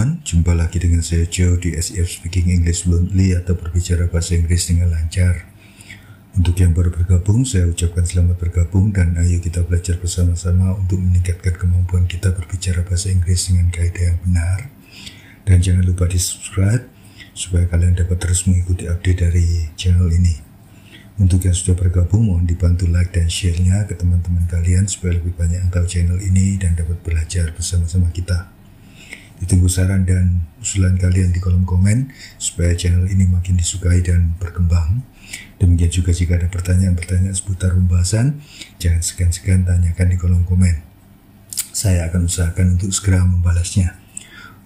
teman-teman, jumpa lagi dengan saya Joe di SEF Speaking English Fluently atau berbicara bahasa Inggris dengan lancar. Untuk yang baru bergabung, saya ucapkan selamat bergabung dan ayo kita belajar bersama-sama untuk meningkatkan kemampuan kita berbicara bahasa Inggris dengan kaidah yang benar. Dan jangan lupa di subscribe supaya kalian dapat terus mengikuti update dari channel ini. Untuk yang sudah bergabung, mohon dibantu like dan share-nya ke teman-teman kalian supaya lebih banyak yang tahu channel ini dan dapat belajar bersama-sama kita. Ditunggu saran dan usulan kalian di kolom komen supaya channel ini makin disukai dan berkembang. Demikian juga jika ada pertanyaan-pertanyaan seputar pembahasan, jangan segan-segan tanyakan di kolom komen. Saya akan usahakan untuk segera membalasnya.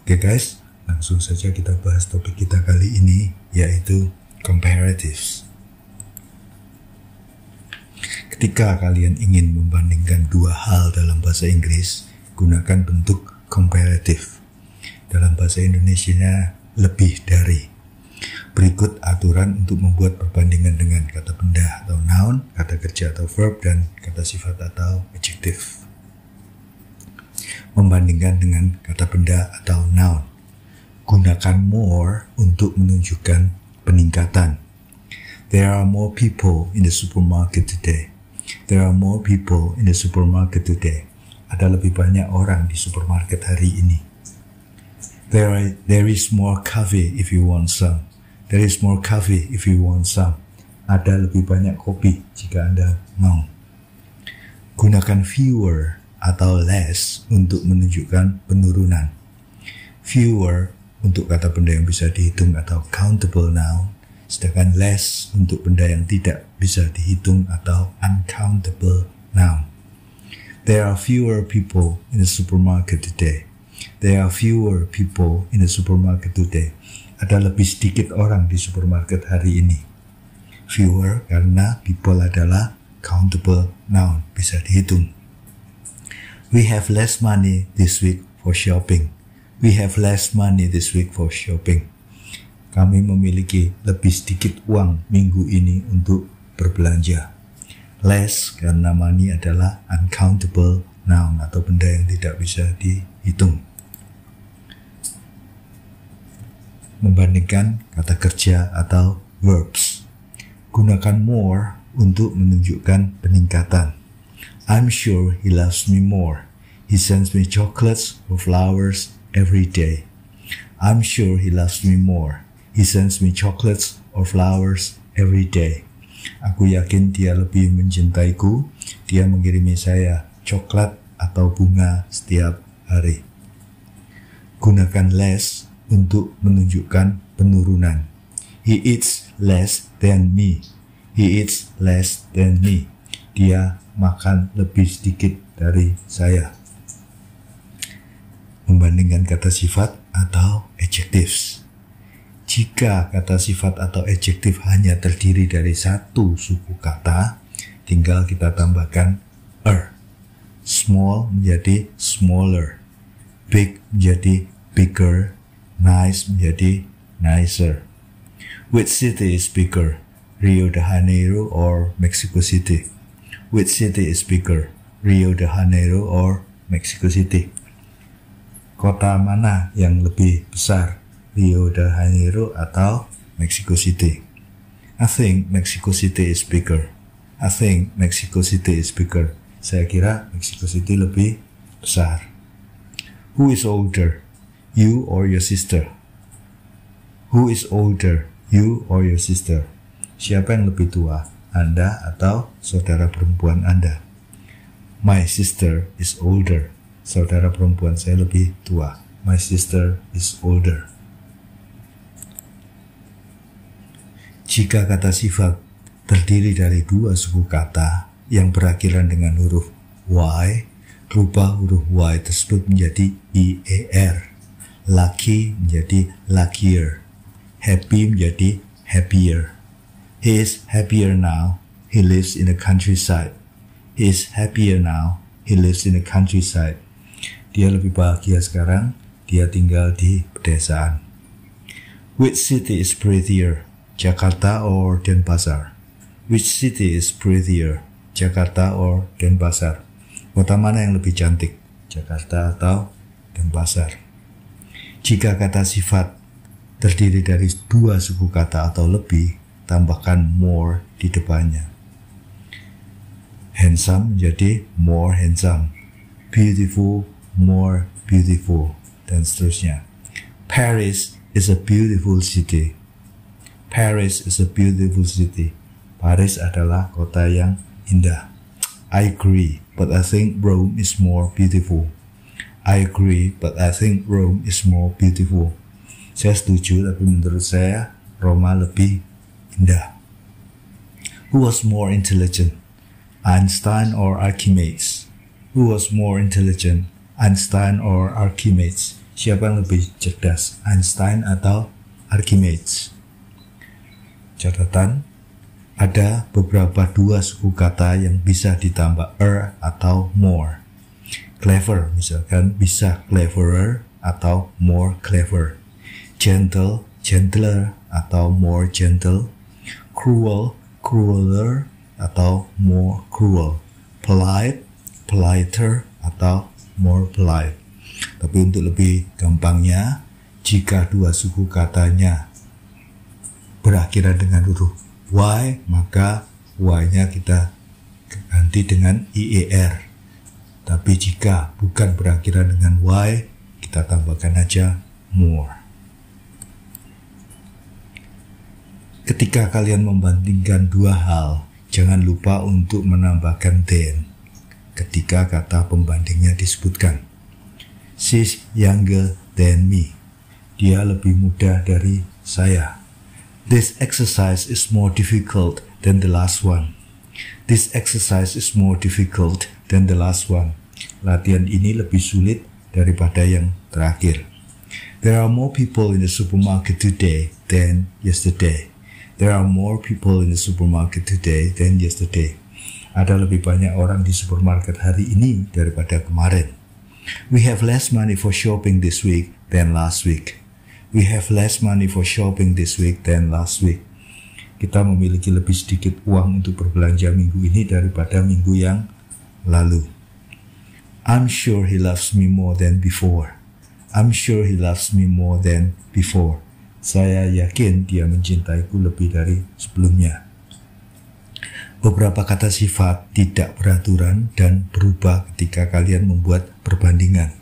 Oke guys, langsung saja kita bahas topik kita kali ini yaitu comparatives. Ketika kalian ingin membandingkan dua hal dalam bahasa Inggris, gunakan bentuk comparative dalam bahasa Indonesia lebih dari. Berikut aturan untuk membuat perbandingan dengan kata benda atau noun, kata kerja atau verb, dan kata sifat atau adjektif. Membandingkan dengan kata benda atau noun. Gunakan more untuk menunjukkan peningkatan. There are more people in the supermarket today. There are more people in the supermarket today. Ada lebih banyak orang di supermarket hari ini. There, are, there is more coffee if you want some. There is more coffee if you want some. Ada lebih banyak kopi jika Anda mau. Gunakan fewer atau less untuk menunjukkan penurunan. Fewer untuk kata benda yang bisa dihitung atau countable noun, sedangkan less untuk benda yang tidak bisa dihitung atau uncountable noun. There are fewer people in the supermarket today. There are fewer people in the supermarket today. Ada lebih sedikit orang di supermarket hari ini. Fewer karena people adalah countable noun, bisa dihitung. We have less money this week for shopping. We have less money this week for shopping. Kami memiliki lebih sedikit uang minggu ini untuk berbelanja. Less karena money adalah uncountable noun atau benda yang tidak bisa dihitung hitung. Membandingkan kata kerja atau verbs. Gunakan more untuk menunjukkan peningkatan. I'm sure he loves me more. He sends me chocolates or flowers every day. I'm sure he loves me more. He sends me chocolates or flowers every day. Aku yakin dia lebih mencintaiku. Dia mengirimi saya coklat atau bunga setiap hari. Gunakan less untuk menunjukkan penurunan. He eats less than me. He eats less than me. Dia makan lebih sedikit dari saya. Membandingkan kata sifat atau adjectives. Jika kata sifat atau adjektif hanya terdiri dari satu suku kata, tinggal kita tambahkan er. Small menjadi smaller big menjadi bigger, nice menjadi nicer. Which city is bigger, Rio de Janeiro or Mexico City? Which city is bigger, Rio de Janeiro or Mexico City? Kota mana yang lebih besar, Rio de Janeiro atau Mexico City? I think Mexico City is bigger. I think Mexico City is bigger. Saya kira Mexico City lebih besar. Who is older, you or your sister? Who is older, you or your sister? Siapa yang lebih tua, Anda atau saudara perempuan Anda? My sister is older. Saudara perempuan saya lebih tua. My sister is older. Jika kata sifat terdiri dari dua suku kata yang berakhiran dengan huruf y Berubah huruf Y tersebut menjadi IER. Lucky menjadi luckier. Happy menjadi happier. He is happier now. He lives in the countryside. He is happier now. He lives in the countryside. Dia lebih bahagia sekarang. Dia tinggal di pedesaan. Which city is prettier, Jakarta or Denpasar? Which city is prettier, Jakarta or Denpasar? Kota mana yang lebih cantik? Jakarta atau Denpasar? Jika kata sifat terdiri dari dua suku kata atau lebih, tambahkan more di depannya. Handsome menjadi more handsome, beautiful more beautiful, dan seterusnya. Paris is a beautiful city. Paris is a beautiful city. Paris adalah kota yang indah. I agree but I think Rome is more beautiful. I agree, but I think Rome is more beautiful. Saya setuju, tapi menurut saya Roma lebih indah. Who was more intelligent, Einstein or Archimedes? Who was more intelligent, Einstein or Archimedes? Siapa yang lebih cerdas, Einstein atau Archimedes? Catatan ada beberapa dua suku kata yang bisa ditambah er atau more. Clever misalkan bisa cleverer atau more clever. Gentle, gentler atau more gentle. Cruel, crueler atau more cruel. Polite, politer atau more polite. Tapi untuk lebih gampangnya, jika dua suku katanya berakhiran dengan huruf Y maka Y-nya kita ganti dengan IER. Tapi jika bukan berakhiran dengan Y, kita tambahkan aja more. Ketika kalian membandingkan dua hal, jangan lupa untuk menambahkan then ketika kata pembandingnya disebutkan. She's younger than me. Dia lebih muda dari saya. This exercise is more difficult than the last one. This exercise is more difficult than the last one. Latihan ini lebih sulit daripada yang terakhir. There are more people in the supermarket today than yesterday. There are more people in the supermarket today than yesterday. Ada lebih banyak orang di supermarket hari ini daripada kemarin. We have less money for shopping this week than last week we have less money for shopping this week than last week. Kita memiliki lebih sedikit uang untuk berbelanja minggu ini daripada minggu yang lalu. I'm sure he loves me more than before. I'm sure he loves me more than before. Saya yakin dia mencintaiku lebih dari sebelumnya. Beberapa kata sifat tidak beraturan dan berubah ketika kalian membuat perbandingan.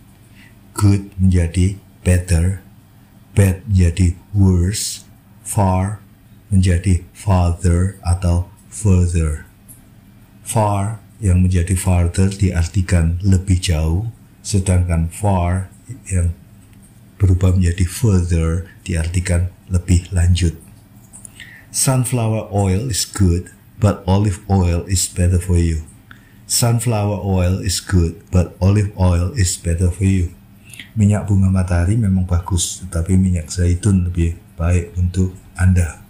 Good menjadi better bad menjadi worse, far menjadi farther atau further. Far yang menjadi farther diartikan lebih jauh, sedangkan far yang berubah menjadi further diartikan lebih lanjut. Sunflower oil is good, but olive oil is better for you. Sunflower oil is good, but olive oil is better for you minyak bunga matahari memang bagus, tetapi minyak zaitun lebih baik untuk Anda.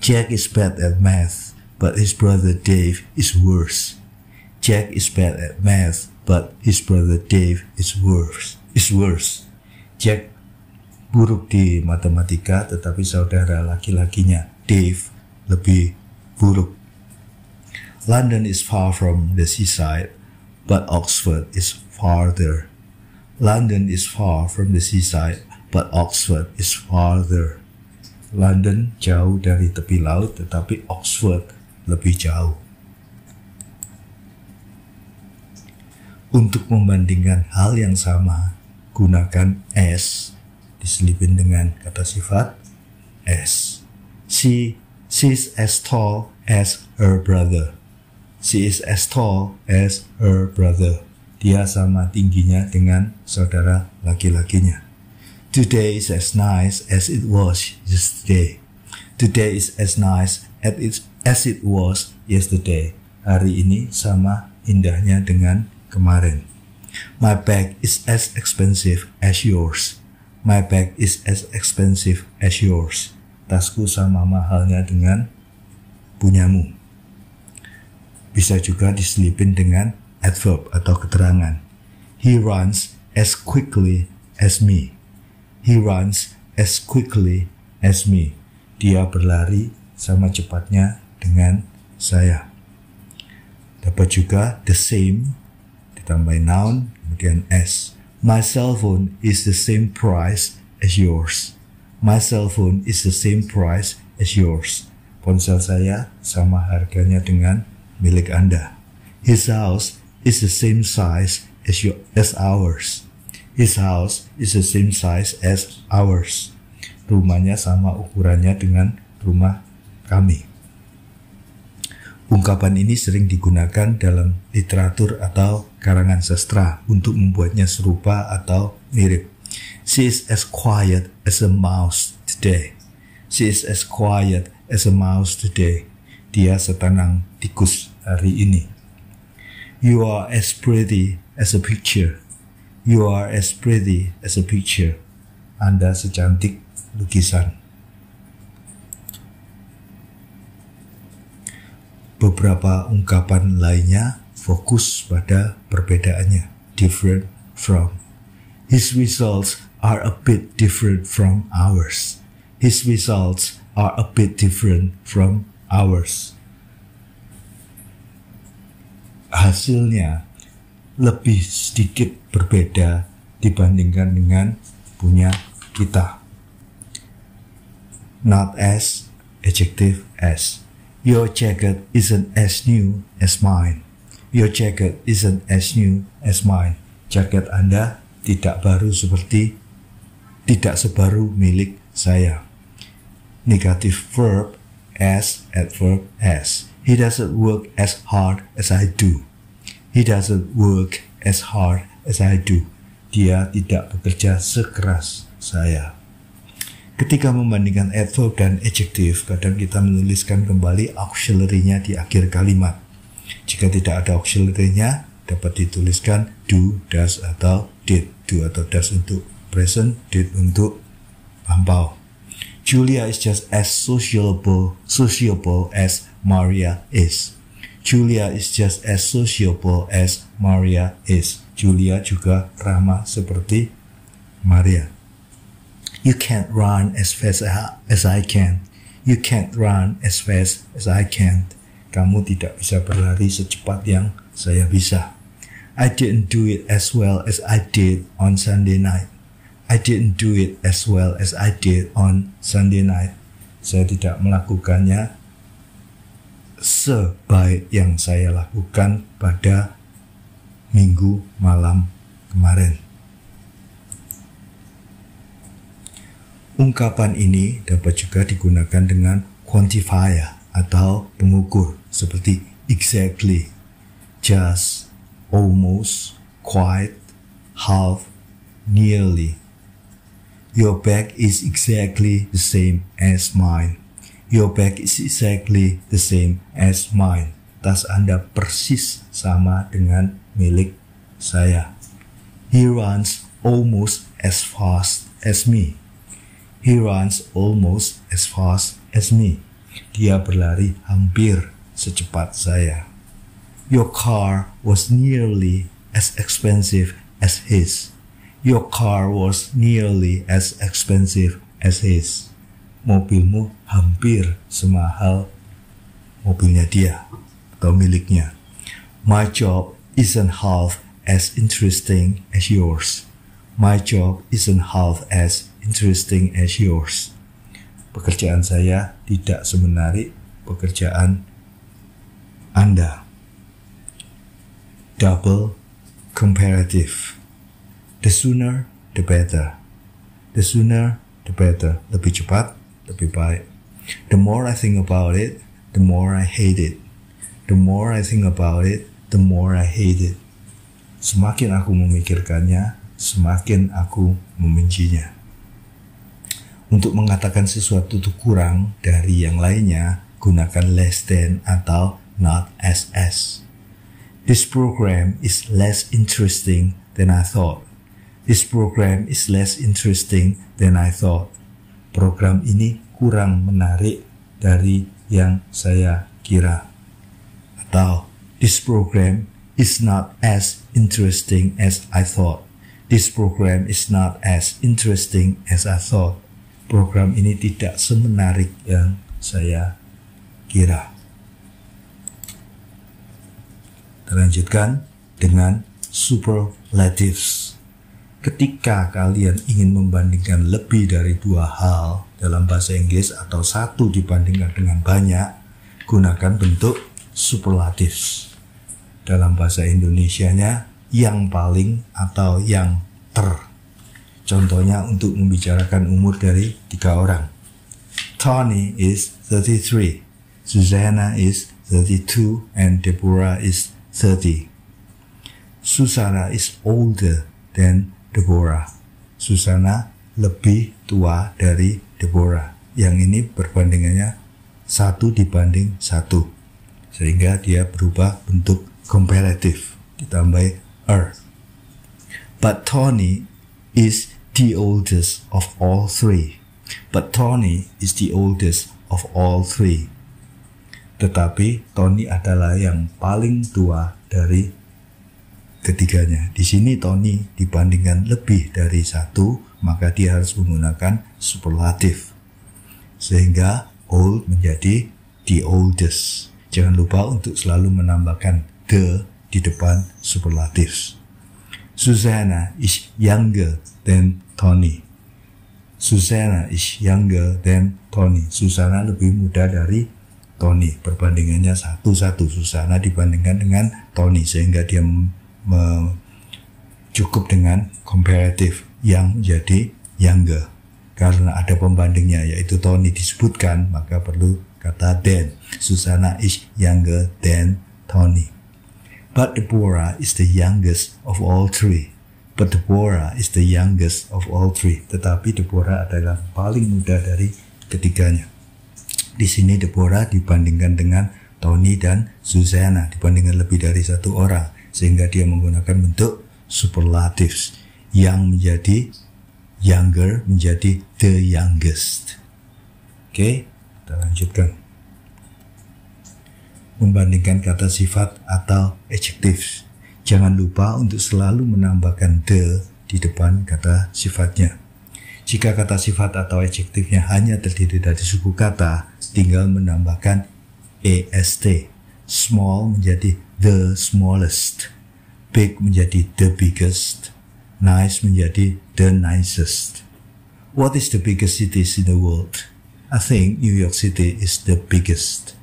Jack is bad at math, but his brother Dave is worse. Jack is bad at math, but his brother Dave is worse. Is worse. Jack buruk di matematika, tetapi saudara laki-lakinya Dave lebih buruk. London is far from the seaside, but Oxford is farther London is far from the seaside, but Oxford is farther. London jauh dari tepi laut, tetapi Oxford lebih jauh. Untuk membandingkan hal yang sama, gunakan S diselipin dengan kata sifat S. She, is as tall as her brother. She is as tall as her brother. Dia ya, sama tingginya dengan saudara laki-lakinya. Today is as nice as it was yesterday. Today is as nice as it, as it was yesterday. Hari ini sama indahnya dengan kemarin. My bag is as expensive as yours. My bag is as expensive as yours. Tasku sama mahalnya dengan punyamu. Bisa juga diselipin dengan adverb atau keterangan. He runs as quickly as me. He runs as quickly as me. Dia berlari sama cepatnya dengan saya. Dapat juga the same ditambah noun kemudian s. My cell phone is the same price as yours. My cell phone is the same price as yours. Ponsel saya sama harganya dengan milik Anda. His house is the same size as your as ours. His house is the same size as ours. Rumahnya sama ukurannya dengan rumah kami. Ungkapan ini sering digunakan dalam literatur atau karangan sastra untuk membuatnya serupa atau mirip. She is as quiet as a mouse today. She is as quiet as a mouse today. Dia setenang tikus hari ini. You are as pretty as a picture. You are as pretty as a picture. Anda secantik lukisan. Beberapa ungkapan lainnya fokus pada perbedaannya, different from. His results are a bit different from ours. His results are a bit different from ours hasilnya lebih sedikit berbeda dibandingkan dengan punya kita. Not as adjective as. Your jacket isn't as new as mine. Your jacket isn't as new as mine. Jaket Anda tidak baru seperti tidak sebaru milik saya. Negative verb as adverb as. He doesn't work as hard as I do. He doesn't work as hard as I do. Dia tidak bekerja sekeras saya. Ketika membandingkan adverb dan adjective, kadang kita menuliskan kembali auxiliary-nya di akhir kalimat. Jika tidak ada auxiliary-nya, dapat dituliskan do, does, atau did. Do atau does untuk present, did untuk lampau. Julia is just as sociable, sociable as Maria is. Julia is just as sociable as Maria is. Julia juga ramah seperti Maria. You can't run as fast as I can. You can't run as fast as I can. Kamu tidak bisa berlari secepat yang saya bisa. I didn't do it as well as I did on Sunday night. I didn't do it as well as I did on Sunday night. Saya tidak melakukannya sebaik yang saya lakukan pada minggu malam kemarin. Ungkapan ini dapat juga digunakan dengan quantifier atau pengukur seperti exactly, just, almost, quite, half, nearly. Your back is exactly the same as mine. Your bag is exactly the same as mine. Tas Anda persis sama dengan milik saya. He runs almost as fast as me. He runs almost as fast as me. Dia berlari hampir secepat saya. Your car was nearly as expensive as his. Your car was nearly as expensive as his mobilmu hampir semahal mobilnya dia atau miliknya. My job isn't half as interesting as yours. My job isn't half as interesting as yours. Pekerjaan saya tidak semenarik pekerjaan Anda. Double comparative. The sooner the better. The sooner the better. Lebih cepat, lebih baik. The more I think about it, the more I hate it. The more I think about it, the more I hate it. Semakin aku memikirkannya, semakin aku membencinya. Untuk mengatakan sesuatu itu kurang dari yang lainnya, gunakan less than atau not as as. This program is less interesting than I thought. This program is less interesting than I thought program ini kurang menarik dari yang saya kira. Atau, this program is not as interesting as I thought. This program is not as interesting as I thought. Program ini tidak semenarik yang saya kira. Terlanjutkan dengan superlatives ketika kalian ingin membandingkan lebih dari dua hal dalam bahasa Inggris atau satu dibandingkan dengan banyak, gunakan bentuk superlatif. Dalam bahasa Indonesianya, yang paling atau yang ter. Contohnya untuk membicarakan umur dari tiga orang. Tony is 33, Susanna is 32, and Deborah is 30. Susanna is older than Deborah. Susana lebih tua dari Deborah. Yang ini perbandingannya satu dibanding satu. Sehingga dia berubah bentuk comparative ditambah er. But Tony is the oldest of all three. But Tony is the oldest of all three. Tetapi Tony adalah yang paling tua dari ketiganya. Di sini Tony dibandingkan lebih dari satu, maka dia harus menggunakan superlatif. Sehingga old menjadi the oldest. Jangan lupa untuk selalu menambahkan the di depan superlatif. Susanna is younger than Tony. Susanna is younger than Tony. Susanna lebih muda dari Tony. Perbandingannya satu-satu. Susanna dibandingkan dengan Tony. Sehingga dia me, cukup dengan komparatif yang jadi younger karena ada pembandingnya yaitu Tony disebutkan maka perlu kata then Susana is younger than Tony but Deborah is the youngest of all three but Deborah is the youngest of all three tetapi Deborah adalah paling muda dari ketiganya di sini Deborah dibandingkan dengan Tony dan Susana dibandingkan lebih dari satu orang sehingga dia menggunakan bentuk superlatives yang menjadi younger menjadi the youngest. Oke, kita lanjutkan. Membandingkan kata sifat atau adjectives. Jangan lupa untuk selalu menambahkan the di depan kata sifatnya. Jika kata sifat atau adjektifnya hanya terdiri dari suku kata, tinggal menambahkan est. Small menjadi the smallest, big menjadi the biggest, nice menjadi the nicest. What is the biggest cities in the world? I think New York City is the biggest.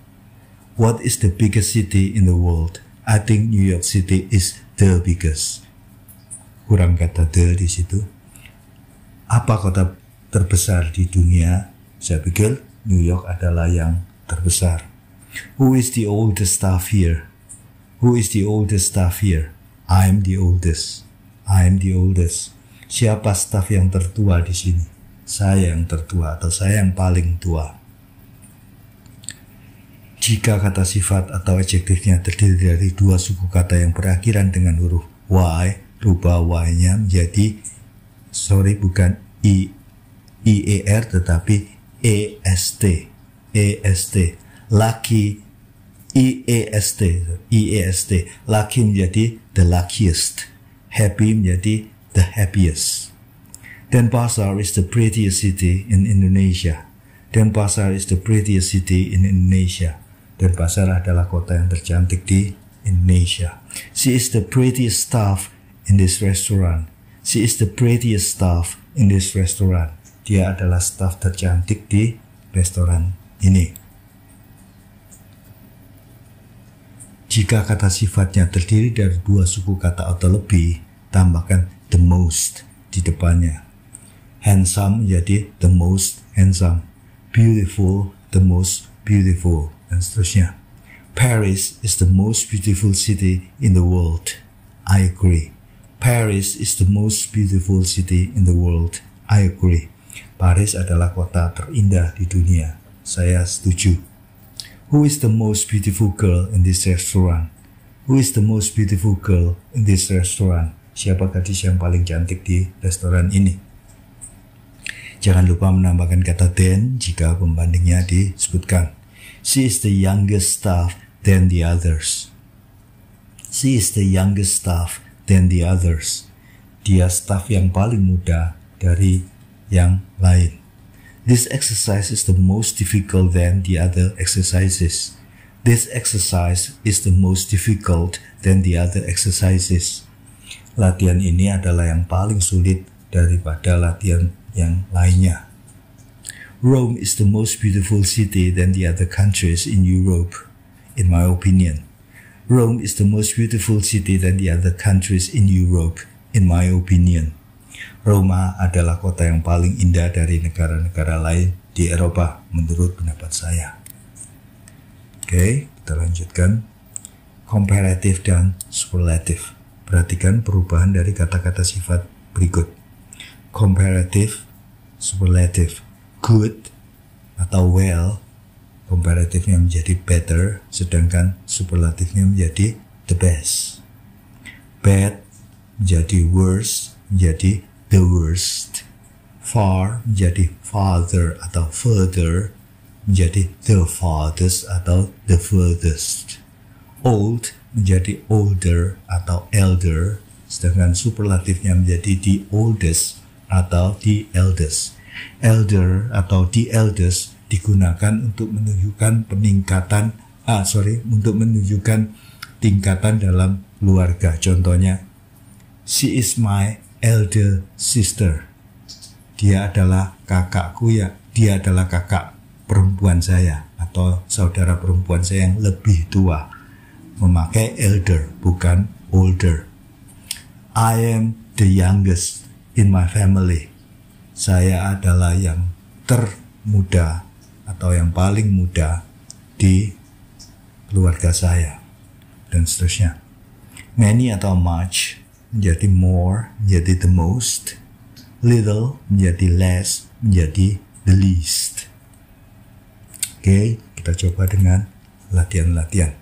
What is the biggest city in the world? I think New York City is the biggest. Kurang kata the di situ. Apa kota terbesar di dunia? Saya pikir New York adalah yang terbesar. Who is the oldest staff here? Who is the oldest staff here? I am the oldest. I am the oldest. Siapa staff yang tertua di sini? Saya yang tertua atau saya yang paling tua. Jika kata sifat atau adjektifnya terdiri dari dua suku kata yang berakhiran dengan huruf y, rubah y-nya menjadi sorry bukan i i e r tetapi e s t e s t laki EAST, EAST. laki menjadi the luckiest happy menjadi the happiest Denpasar is the prettiest city in Indonesia Denpasar is the prettiest city in Indonesia Denpasar adalah kota yang tercantik di Indonesia She is the prettiest staff in this restaurant She is the prettiest staff in this restaurant dia adalah staff tercantik di restoran ini Jika kata sifatnya terdiri dari dua suku kata atau lebih, tambahkan the most di depannya. Handsome jadi the most handsome. Beautiful, the most beautiful, dan seterusnya. Paris is the most beautiful city in the world. I agree. Paris is the most beautiful city in the world. I agree. Paris adalah kota terindah di dunia. Saya setuju. Who is the most beautiful girl in this restaurant? Who is the most beautiful girl in this restaurant? Siapa gadis yang paling cantik di restoran ini? Jangan lupa menambahkan kata then jika pembandingnya disebutkan. She is the youngest staff than the others. She is the youngest staff than the others. Dia staff yang paling muda dari yang lain. This exercise is the most difficult than the other exercises. This exercise is the most difficult than the other exercises. Latihan ini adalah yang paling sulit daripada latihan yang lainnya. Rome is the most beautiful city than the other countries in Europe, in my opinion. Rome is the most beautiful city than the other countries in Europe, in my opinion. Roma adalah kota yang paling indah dari negara-negara lain di Eropa menurut pendapat saya. Oke, okay, kita lanjutkan. Komparatif dan superlative. Perhatikan perubahan dari kata-kata sifat berikut. Comparative, superlative. good atau well, Comparative komparatifnya menjadi better, sedangkan superlative superlative-nya menjadi the best. Bad menjadi worse, menjadi the worst. Far menjadi father atau further menjadi the farthest atau the furthest. Old menjadi older atau elder, sedangkan superlatifnya menjadi the oldest atau the eldest. Elder atau the eldest digunakan untuk menunjukkan peningkatan, ah sorry, untuk menunjukkan tingkatan dalam keluarga. Contohnya, she is my elder sister. Dia adalah kakakku ya, dia adalah kakak perempuan saya atau saudara perempuan saya yang lebih tua. Memakai elder bukan older. I am the youngest in my family. Saya adalah yang termuda atau yang paling muda di keluarga saya dan seterusnya. Many atau much menjadi more menjadi the most little menjadi less menjadi the least oke okay, kita coba dengan latihan-latihan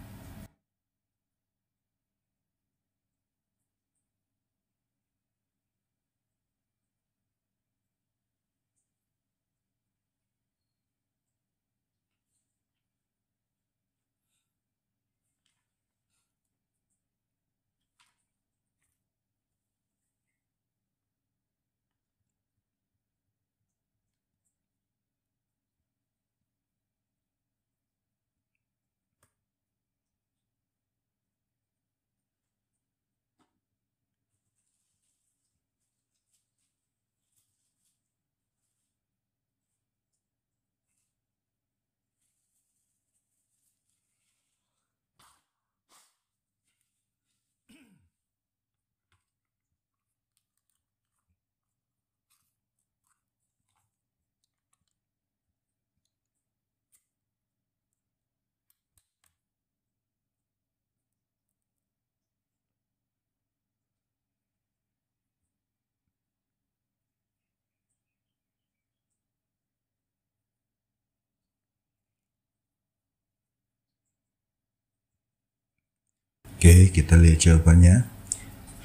Oke, okay, kita lihat jawabannya.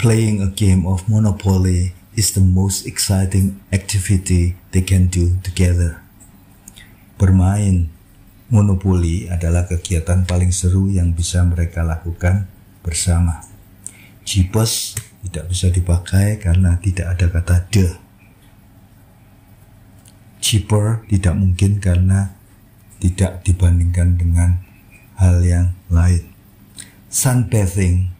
Playing a game of Monopoly is the most exciting activity they can do together. Bermain Monopoly adalah kegiatan paling seru yang bisa mereka lakukan bersama. Jeepers tidak bisa dipakai karena tidak ada kata the. Cheaper tidak mungkin karena tidak dibandingkan dengan hal yang lain sunbathing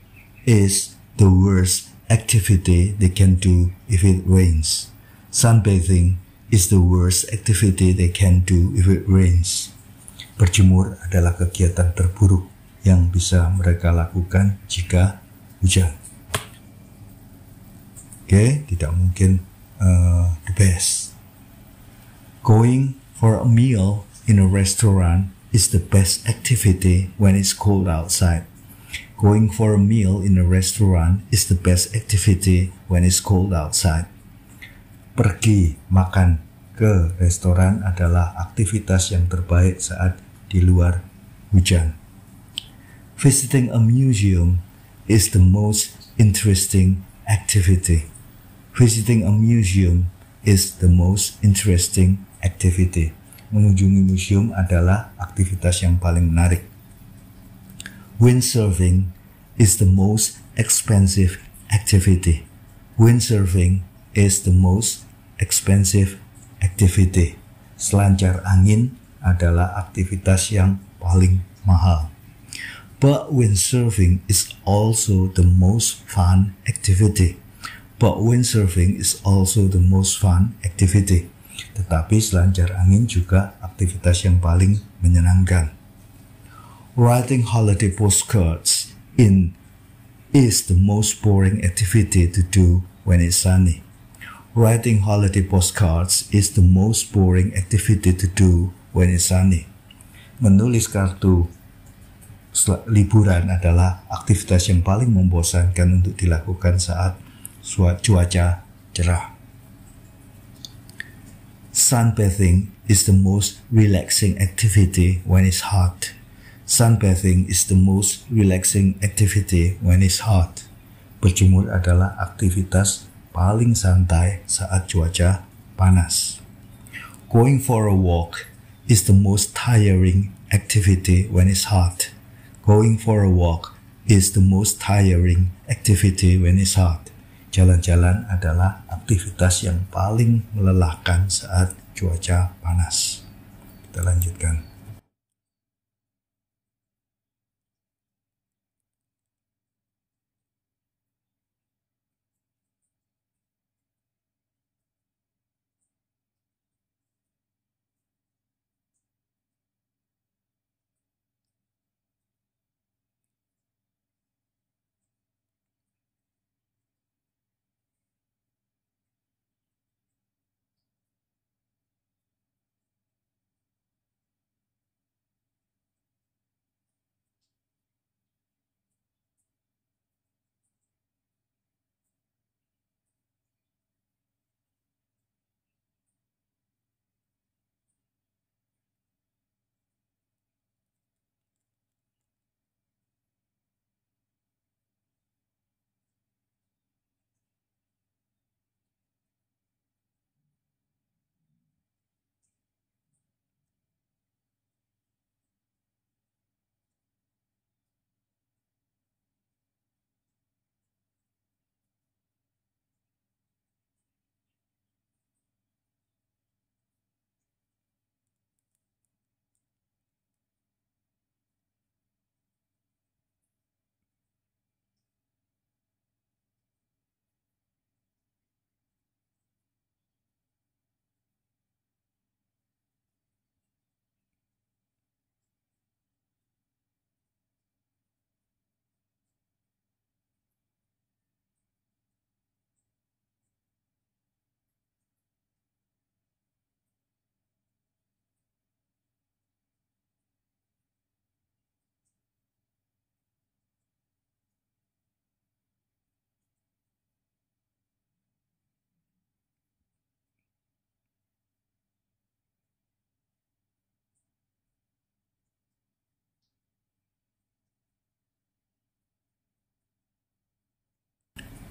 is the worst activity they can do if it rains. Sunbathing is the worst activity they can do if it rains. Berjemur adalah kegiatan terburuk yang bisa mereka lakukan jika hujan. Oke, okay, tidak mungkin uh, the best. Going for a meal in a restaurant is the best activity when it's cold outside. Going for a meal in a restaurant is the best activity when it's cold outside. Pergi makan ke restoran adalah aktivitas yang terbaik saat di luar hujan. Visiting a museum is the most interesting activity. Visiting a museum is the most interesting activity. Mengunjungi museum adalah aktivitas yang paling menarik windsurfing is the most expensive activity. Windsurfing is the most expensive activity. Selancar angin adalah aktivitas yang paling mahal. But windsurfing is also the most fun activity. But windsurfing is also the most fun activity. Tetapi selancar angin juga aktivitas yang paling menyenangkan writing holiday postcards in is the most boring activity to do when it's sunny. Writing holiday postcards is the most boring activity to do when it's sunny. Menulis kartu liburan adalah aktivitas yang paling membosankan untuk dilakukan saat cuaca cerah. Sunbathing is the most relaxing activity when it's hot. Sunbathing is the most relaxing activity when it's hot. Berjemur adalah aktivitas paling santai saat cuaca panas. Going for a walk is the most tiring activity when it's hot. Going for a walk is the most tiring activity when it's hot. Jalan-jalan adalah aktivitas yang paling melelahkan saat cuaca panas. Kita lanjutkan.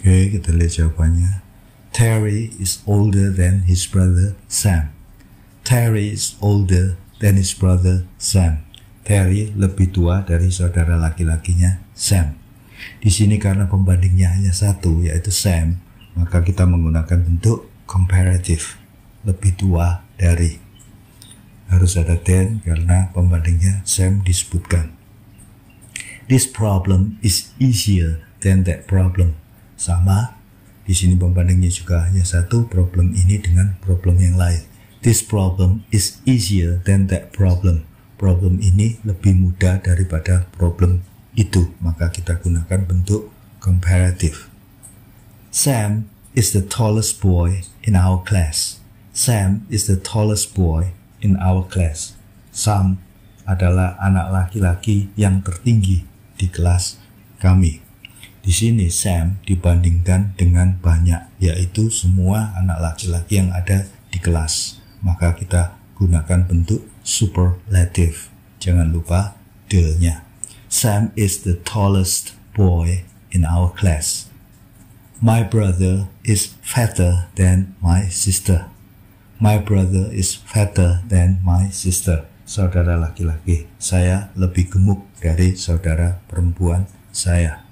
okay, kita lihat jawabannya. Terry is older than his brother Sam. Terry is older than his brother Sam. Terry lebih tua dari saudara laki-lakinya Sam. Di sini karena pembandingnya hanya satu yaitu Sam, maka kita menggunakan bentuk comparative, lebih tua dari. Harus ada than karena pembandingnya Sam disebutkan. This problem is easier than that problem sama. Di sini pembandingnya juga hanya satu problem ini dengan problem yang lain. This problem is easier than that problem. Problem ini lebih mudah daripada problem itu. Maka kita gunakan bentuk comparative. Sam is the tallest boy in our class. Sam is the tallest boy in our class. Sam adalah anak laki-laki yang tertinggi di kelas kami. Di sini Sam dibandingkan dengan banyak, yaitu semua anak laki-laki yang ada di kelas. Maka kita gunakan bentuk superlative. Jangan lupa dealnya. Sam is the tallest boy in our class. My brother is fatter than my sister. My brother is fatter than my sister. Saudara laki-laki, saya lebih gemuk dari saudara perempuan saya.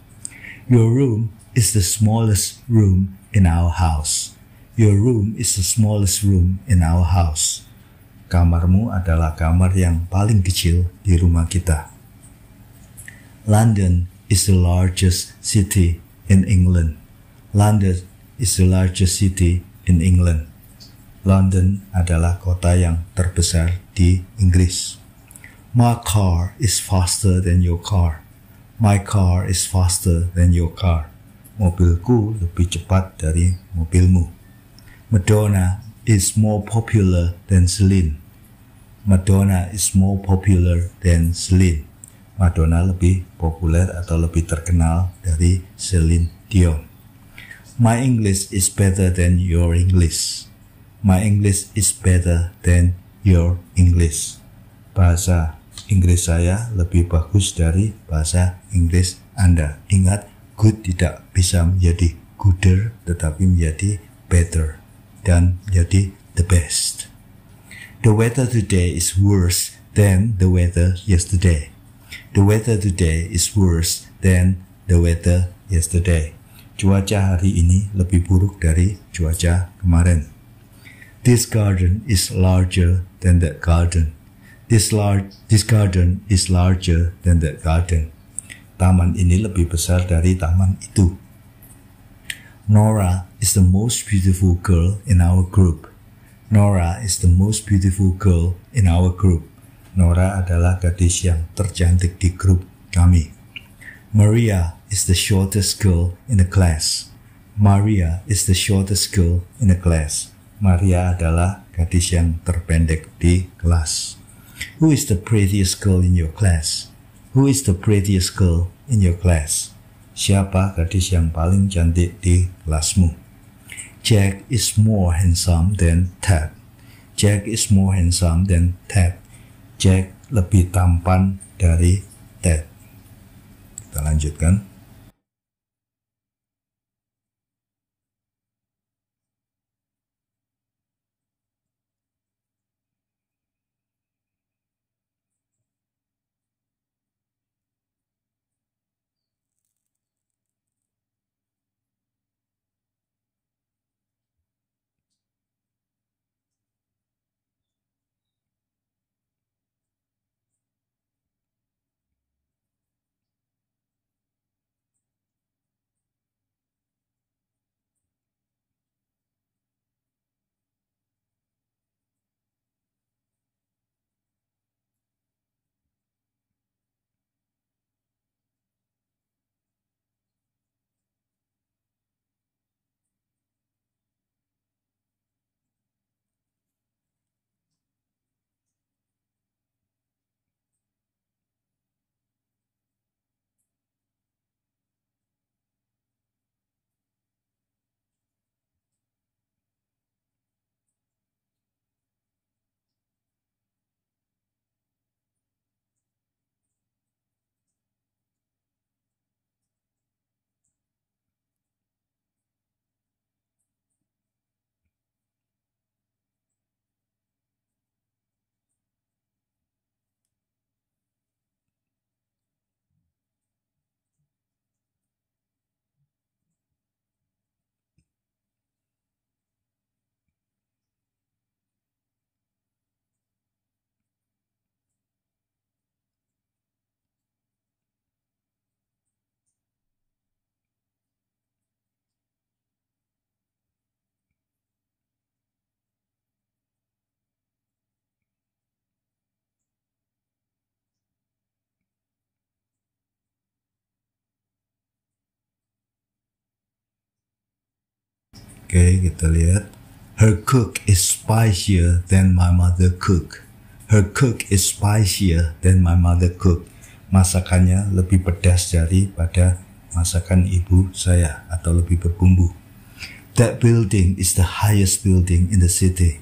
Your room is the smallest room in our house. Your room is the smallest room in our house. Kamarmu adalah kamar yang paling kecil di rumah kita. London is the largest city in England. London is the largest city in England. London adalah kota yang terbesar di Inggris. My car is faster than your car. My car is faster than your car. Mobilku lebih cepat dari mobilmu. Madonna is more popular than Celine. Madonna is more popular than Celine. Madonna lebih populer atau lebih terkenal dari Celine Dion. My English is better than your English. My English is better than your English. Bahasa Inggris saya lebih bagus dari bahasa Inggris Anda. Ingat, good tidak bisa menjadi gooder tetapi menjadi better dan menjadi the best. The weather today is worse than the weather yesterday. The weather today is worse than the weather yesterday. Cuaca hari ini lebih buruk dari cuaca kemarin. This garden is larger than that garden. This, large, this garden is larger than that garden. Taman ini lebih besar dari taman itu. Nora is the most beautiful girl in our group. Nora is the most beautiful girl in our group. Nora adalah gadis yang tercantik di grup kami. Maria is the shortest girl in the class. Maria is the shortest girl in the class. Maria adalah gadis yang terpendek di kelas. Who is the prettiest girl in your class? Who is the prettiest girl in your class? Siapa gadis yang paling cantik di kelasmu? Jack is more handsome than Ted. Jack is more handsome than Ted. Jack lebih tampan dari Ted. Kita lanjutkan. okay, kita lihat her cook is spicier than my mother cook her cook is spicier than my mother cook masakannya lebih pedas daripada masakan ibu saya atau lebih berbumbu that building is the highest building in the city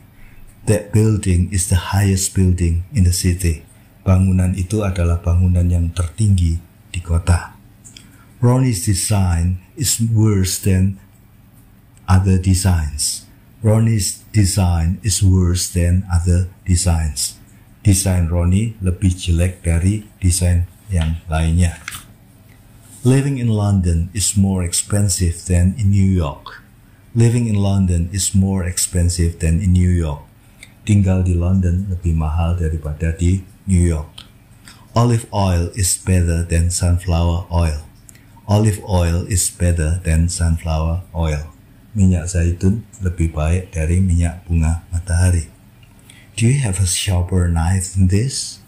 that building is the highest building in the city bangunan itu adalah bangunan yang tertinggi di kota Ronnie's design is worse than other designs. Ronnie's design is worse than other designs. Desain Ronnie lebih jelek dari desain yang lainnya. Living in London is more expensive than in New York. Living in London is more expensive than in New York. Tinggal di London lebih mahal daripada di New York. Olive oil is better than sunflower oil. Olive oil is better than sunflower oil minyak zaitun lebih baik dari minyak bunga matahari. Do you have a sharper knife than this?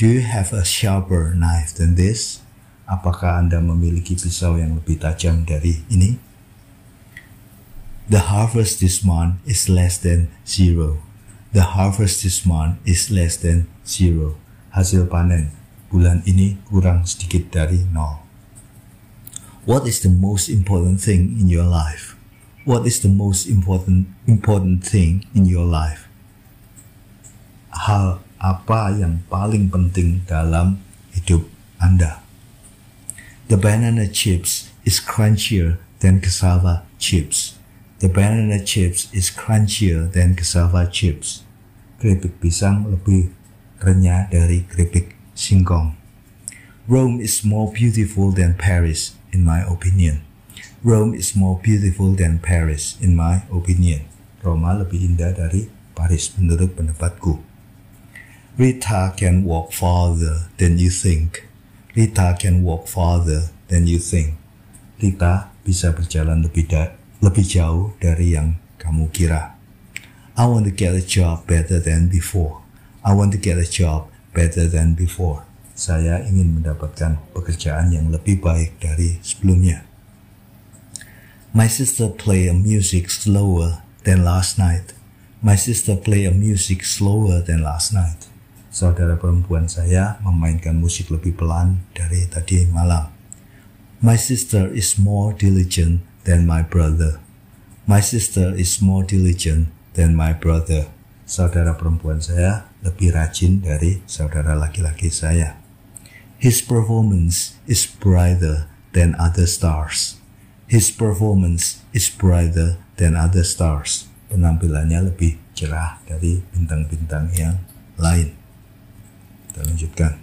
Do you have a sharper knife than this? Apakah Anda memiliki pisau yang lebih tajam dari ini? The harvest this month is less than zero. The harvest this month is less than zero. Hasil panen bulan ini kurang sedikit dari nol. What is the most important thing in your life? what is the most important important thing in your life? Hal apa yang paling penting dalam hidup Anda? The banana chips is crunchier than cassava chips. The banana chips is crunchier than cassava chips. Keripik pisang lebih renyah dari keripik singkong. Rome is more beautiful than Paris, in my opinion. Rome is more beautiful than Paris, in my opinion. Roma lebih indah dari Paris, menurut pendapatku. Rita can walk farther than you think. Rita can walk farther than you think. Rita bisa berjalan lebih da lebih jauh dari yang kamu kira. I want to get a job better than before. I want to get a job better than before. Saya ingin mendapatkan pekerjaan yang lebih baik dari sebelumnya. My sister play a music slower than last night. My sister play a music slower than last night. Saudara perempuan saya memainkan musik lebih pelan dari tadi malam. My sister is more diligent than my brother. My sister is more diligent than my brother. Saudara perempuan saya lebih rajin dari saudara laki-laki saya. His performance is brighter than other stars. His performance is brighter than other stars. Penampilannya lebih cerah dari bintang-bintang yang lain. Kita lanjutkan.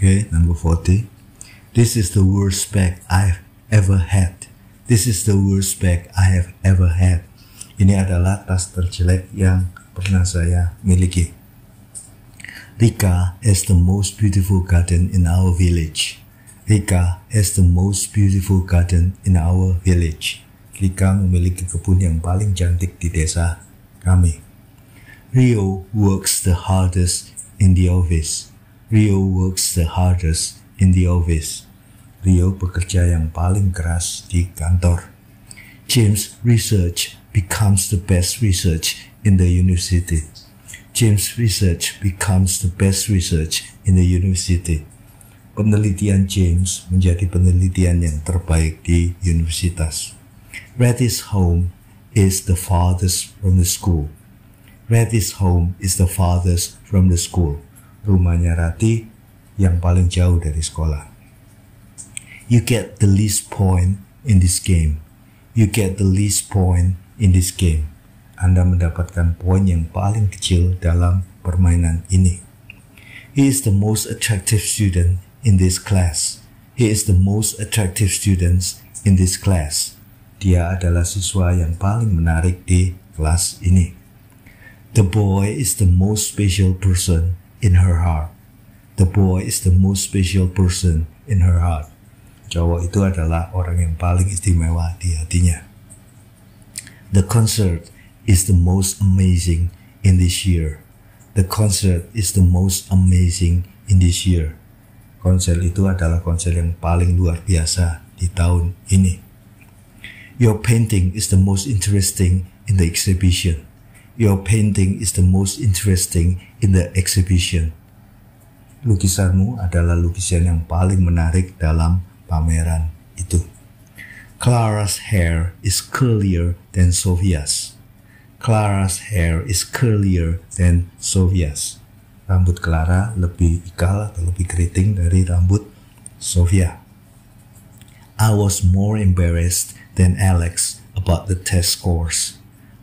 Okay, number 40. This is the worst bag I've ever had. This is the worst bag I have ever had. Ini adalah tas terjelek yang pernah saya miliki. Rika has the most beautiful garden in our village. Rika has the most beautiful garden in our village. Rika memiliki kebun yang paling cantik di desa kami. Rio works the hardest in the office. Rio works the hardest in the office. Rio bekerja yang paling keras di kantor. James research becomes the best research in the university. James research becomes the best research in the university. Penelitian James menjadi penelitian yang terbaik di universitas. Reddy's home is the farthest from the school. Reddy's home is the farthest from the school rumahnya Rati yang paling jauh dari sekolah. You get the least point in this game. You get the least point in this game. Anda mendapatkan poin yang paling kecil dalam permainan ini. He is the most attractive student in this class. He is the most attractive students in this class. Dia adalah siswa yang paling menarik di kelas ini. The boy is the most special person in her heart. The boy is the most special person in her heart. Cowok itu adalah orang yang paling istimewa di hatinya. The concert is the most amazing in this year. The concert is the most amazing in this year. Konser itu adalah konser yang paling luar biasa di tahun ini. Your painting is the most interesting in the exhibition. Your painting is the most interesting in the exhibition. Lukisanmu adalah lukisan yang paling menarik dalam pameran itu. Clara's hair is curlier than Sofia's. Clara's hair is curlier than Sofia's. Rambut Clara lebih ikal atau lebih keriting dari rambut Sofia. I was more embarrassed than Alex about the test scores.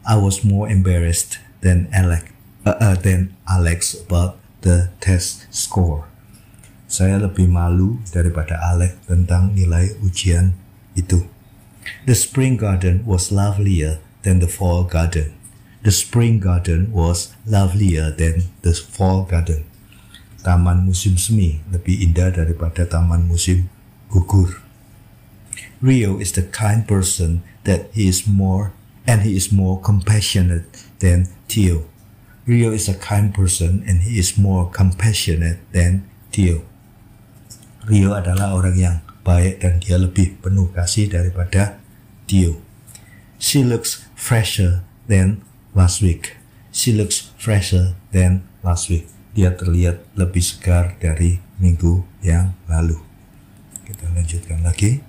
I was more embarrassed than Alex, uh, uh, than Alex about the test score. Saya lebih malu daripada Alex tentang nilai ujian itu. The spring garden was lovelier than the fall garden. The spring garden was lovelier than the fall garden. Taman musim semi lebih indah daripada taman musim gugur. Rio is the kind person that he is more and he is more compassionate than Theo. Rio is a kind person and he is more compassionate than Theo. Rio adalah orang yang baik dan dia lebih penuh kasih daripada Theo. She looks fresher than last week. She looks fresher than last week. Dia terlihat lebih segar dari minggu yang lalu. Kita lanjutkan lagi.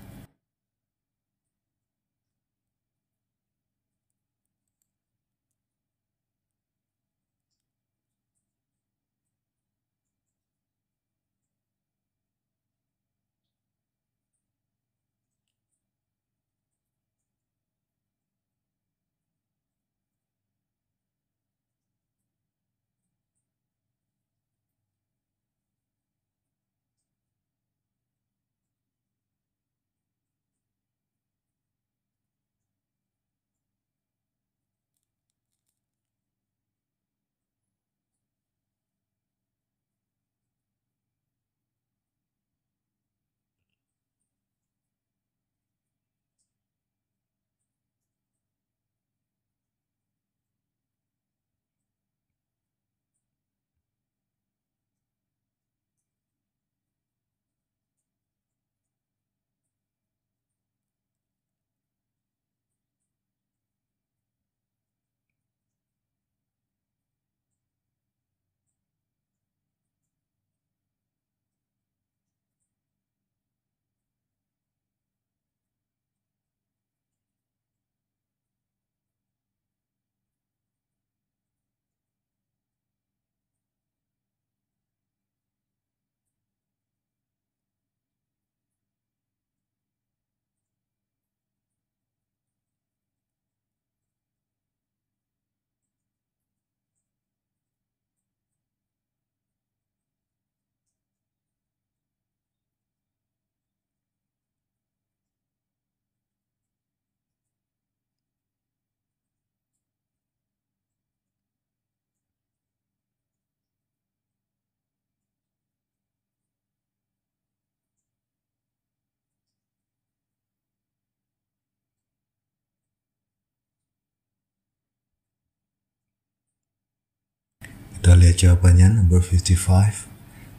Kita lihat jawabannya number 55.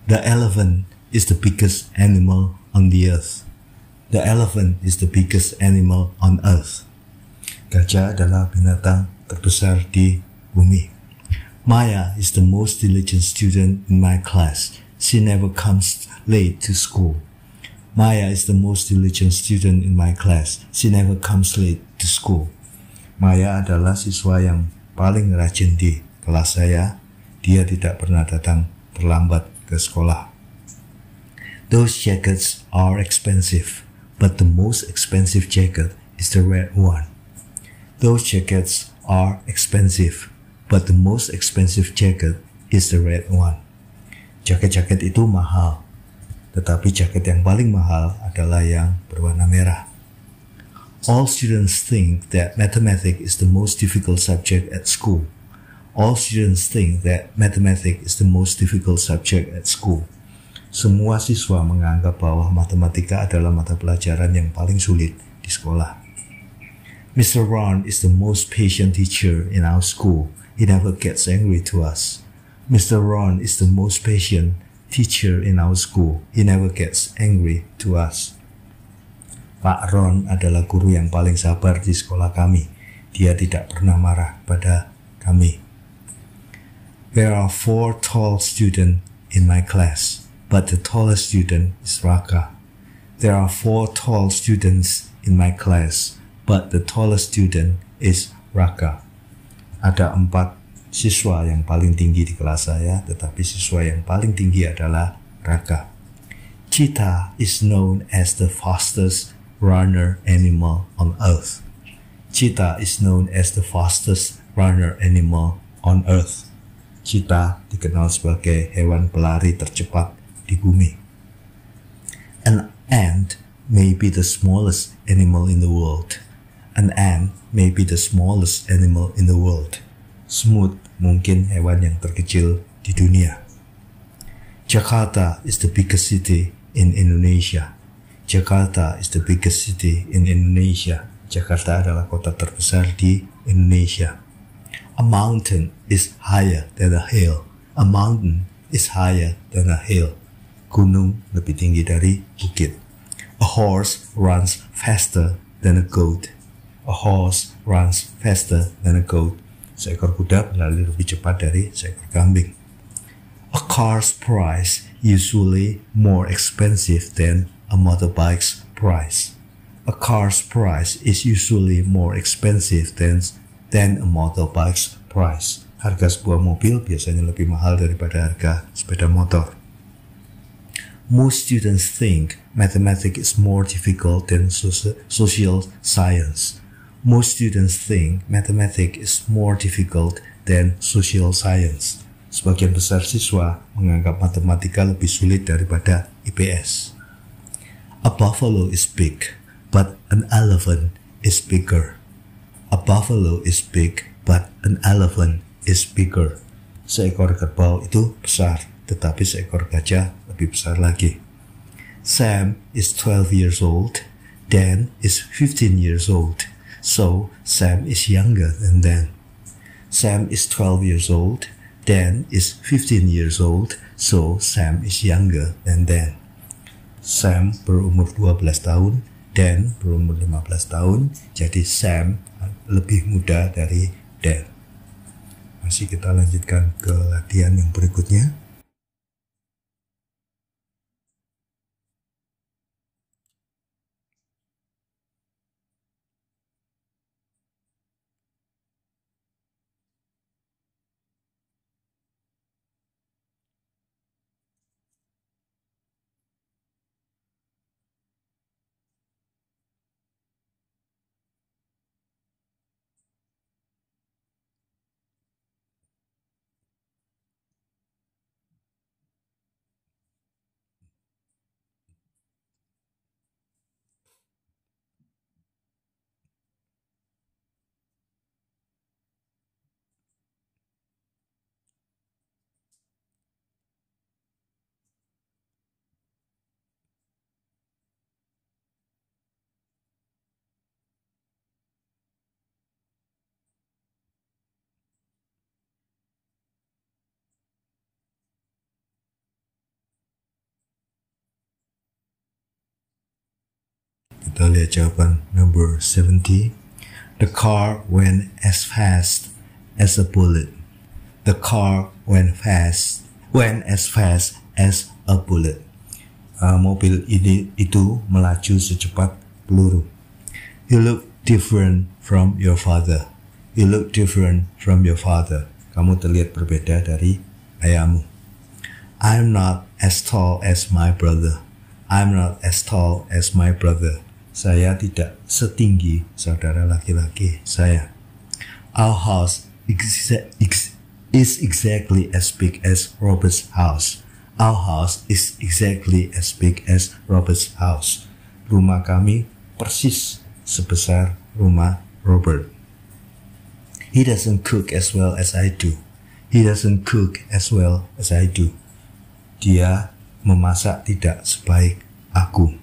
The elephant is the biggest animal on the earth. The elephant is the biggest animal on earth. Gajah adalah binatang terbesar di bumi. Maya is the most diligent student in my class. She never comes late to school. Maya is the most diligent student in my class. She never comes late to school. Maya adalah siswa yang paling rajin di kelas saya. Dia tidak pernah datang terlambat ke sekolah. Those jackets are expensive, but the most expensive jacket is the red one. Those jackets are expensive, but the most expensive jacket is the red one. Jaket-jaket itu mahal, tetapi jaket yang paling mahal adalah yang berwarna merah. All students think that mathematics is the most difficult subject at school all students think that mathematics is the most difficult subject at school. Semua siswa menganggap bahwa matematika adalah mata pelajaran yang paling sulit di sekolah. Mr. Ron is the most patient teacher in our school. He never gets angry to us. Mr. Ron is the most patient teacher in our school. He never gets angry to us. Pak Ron adalah guru yang paling sabar di sekolah kami. Dia tidak pernah marah pada kami. There are four tall students in my class, but the tallest student is Raka. There are four tall students in my class, but the tallest student is Raka. Ada empat siswa yang paling tinggi di kelas saya, tetapi siswa yang paling tinggi adalah Raka. Cheetah is known as the fastest runner animal on earth. Cheetah is known as the fastest runner animal on earth. cita dikenal sebagai hewan pelari tercepat di bumi. An ant may be the smallest animal in the world. An ant may be the smallest animal in the world. Semut mungkin hewan yang terkecil di dunia. Jakarta is the biggest city in Indonesia. Jakarta is the biggest city in Indonesia. Jakarta adalah kota terbesar di Indonesia. A mountain is higher than a hill. A mountain is higher than a hill. Gunung lebih tinggi dari bukit. A horse runs faster than a goat. A horse runs faster than a goat. Seekor kuda berlari lebih cepat dari seekor kambing. A car's price usually more expensive than a motorbike's price. A car's price is usually more expensive than than a motorbike's price. Harga sebuah mobil biasanya lebih mahal daripada harga sepeda motor. Most students think mathematics is more difficult than social science. Most students think mathematics is more difficult than social science. Sebagian besar siswa menganggap matematika lebih sulit daripada IPS. A buffalo is big, but an elephant is bigger. A buffalo is big, but an elephant is bigger. Seekor kerbau itu besar, tetapi seekor gajah lebih besar lagi. Sam is 12 years old. Dan is 15 years old. So Sam is younger than Dan. Sam is 12 years old. Dan is 15 years old. So Sam is younger than Dan. Sam berumur 12 tahun. Dan berumur 15 tahun. Jadi Sam lebih muda dari Dell. Masih kita lanjutkan ke latihan yang berikutnya. Kita lihat jawaban number 70. The car went as fast as a bullet. The car went fast, went as fast as a bullet. Uh, mobil ini itu melaju secepat peluru. You look different from your father. You look different from your father. Kamu terlihat berbeda dari ayahmu. I'm not as tall as my brother. I'm not as tall as my brother saya tidak setinggi saudara laki-laki saya. Our house is exactly as big as Robert's house. Our house is exactly as big as Robert's house. Rumah kami persis sebesar rumah Robert. He doesn't cook as well as I do. He doesn't cook as well as I do. Dia memasak tidak sebaik aku.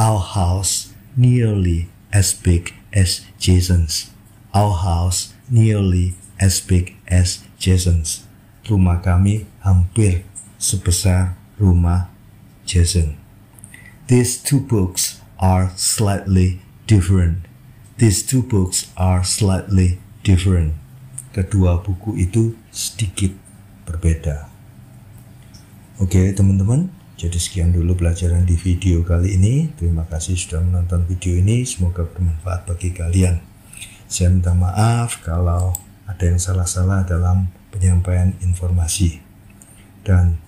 Our house nearly as big as Jason's. Our house nearly as big as Jason's. Rumah kami hampir sebesar rumah Jason. These two books are slightly different. These two books are slightly different. Kedua buku itu sedikit berbeda. Oke, okay, teman-teman. Jadi sekian dulu pelajaran di video kali ini. Terima kasih sudah menonton video ini. Semoga bermanfaat bagi kalian. Saya minta maaf kalau ada yang salah-salah dalam penyampaian informasi. Dan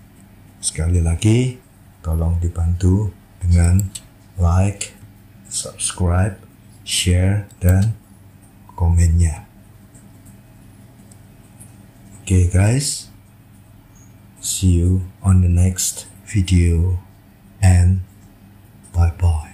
sekali lagi, tolong dibantu dengan like, subscribe, share, dan komennya. Oke okay guys, see you on the next video and bye bye.